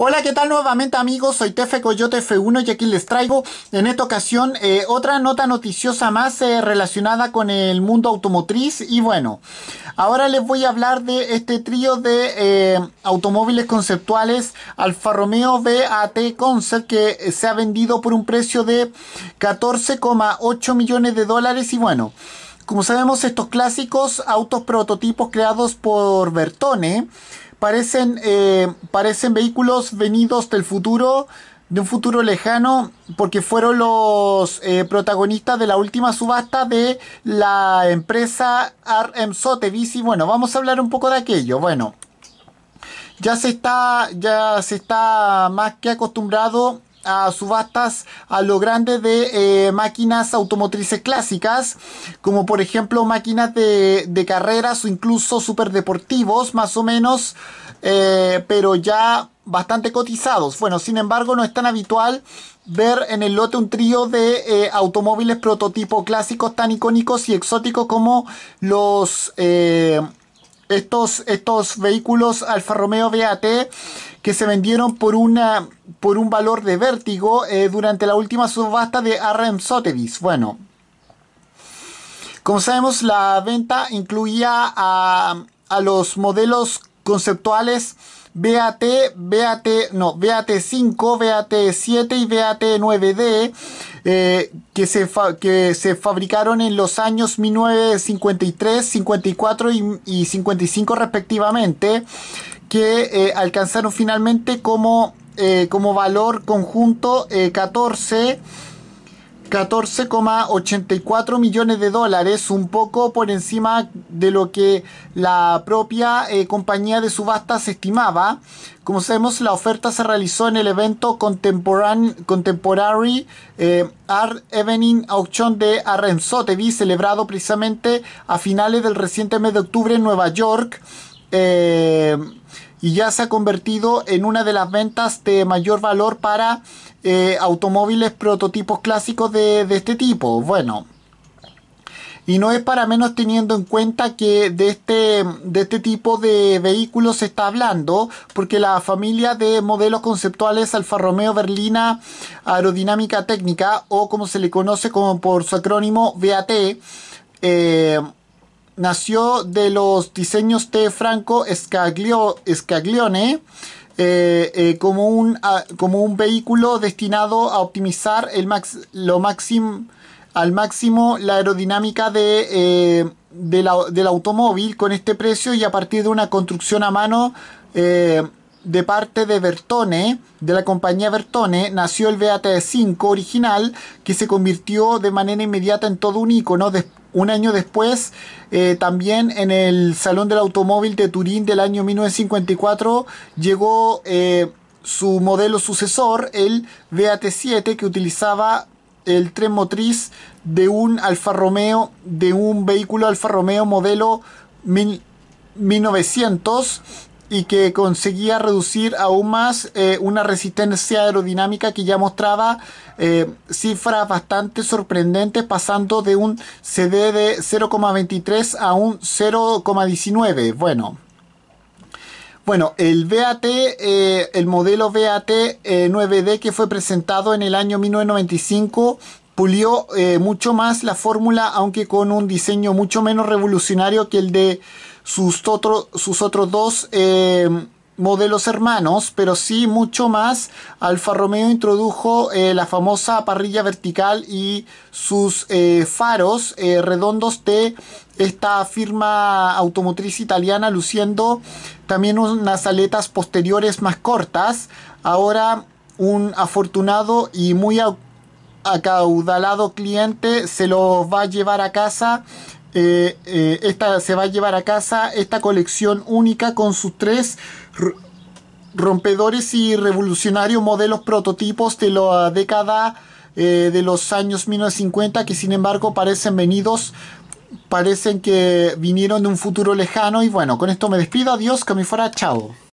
Hola, ¿qué tal nuevamente amigos? Soy Tefe Coyote F1 y aquí les traigo en esta ocasión eh, otra nota noticiosa más eh, relacionada con el mundo automotriz. Y bueno, ahora les voy a hablar de este trío de eh, automóviles conceptuales Alfa Romeo BAT Concept que se ha vendido por un precio de 14,8 millones de dólares. Y bueno, como sabemos, estos clásicos autos prototipos creados por Bertone parecen, eh, parecen vehículos venidos del futuro, de un futuro lejano, porque fueron los eh, protagonistas de la última subasta de la empresa RM Sotheby's. bueno, vamos a hablar un poco de aquello. Bueno, ya se está, ya se está más que acostumbrado a subastas a lo grande de eh, máquinas automotrices clásicas, como por ejemplo máquinas de, carreras o incluso superdeportivos, más o menos, eh, pero ya bastante cotizados. Bueno, sin embargo, no es tan habitual ver en el lote un trío de eh, automóviles prototipo clásicos tan icónicos y exóticos como los estos, estos vehículos Alfa Romeo BAT que se vendieron por, una, por un valor de vértigo eh, durante la última subasta de RM Sotheby's. Bueno, como sabemos, la venta incluía a, los modelos conceptuales BAT, BAT, no, BAT5, BAT7 y BAT9D eh, que, se que se fabricaron en los años 1953, 54 y, y 55 respectivamente que eh, alcanzaron finalmente como, eh, como valor conjunto 14. Eh, 14,84 millones de dólares, un poco por encima de lo que la propia compañía de subastas estimaba. Como sabemos, la oferta se realizó en el evento Contemporary, Contemporary Art Evening Auction de Arrenzotevi, celebrado precisamente a finales del reciente mes de octubre en Nueva York. Eh, y ya se ha convertido en una de las ventas de mayor valor para eh, automóviles prototipos clásicos de, este tipo. Bueno, y no es para menos teniendo en cuenta que de este, de este tipo de vehículos se está hablando, porque la familia de modelos conceptuales Alfa Romeo Berlina Aerodinámica Técnica, o como se le conoce como por su acrónimo BAT, nació de los diseños de Franco Scaglione eh, eh, como, un, ah, como un vehículo destinado a optimizar el max, lo al máximo la aerodinámica de, eh, del automóvil con este precio y a partir de una construcción a mano de parte de Bertone, de la compañía Bertone, nació el BAT5 original que se convirtió de manera inmediata en todo un icono. Un año después, eh, también en el Salón del Automóvil de Turín del año 1954, llegó eh, su modelo sucesor, el BAT7, que utilizaba el tren motriz de un Alfa Romeo, de un vehículo Alfa Romeo modelo 1900 y que conseguía reducir aún más eh, una resistencia aerodinámica que ya mostraba eh, cifras bastante sorprendentes pasando de un CD de 0,23 a un 0,19 bueno bueno, el BAT, eh, el modelo BAT 9D que fue presentado en el año 1995 pulió mucho más la fórmula, aunque con un diseño mucho menos revolucionario que el de sus, sus otros dos eh, modelos hermanos, pero sí mucho más. Alfa Romeo introdujo eh, la famosa parrilla vertical y sus eh, faros redondos de esta firma automotriz italiana, luciendo también unas aletas posteriores más cortas. Ahora un afortunado y muy acaudalado cliente se lo va a llevar a casa eh, eh, esta se va a llevar a casa esta colección única con sus tres rompedores y revolucionarios modelos prototipos de la década eh, de los años 1950 que sin embargo parecen venidos parecen que vinieron de un futuro lejano y bueno con esto me despido adiós que me fuera chao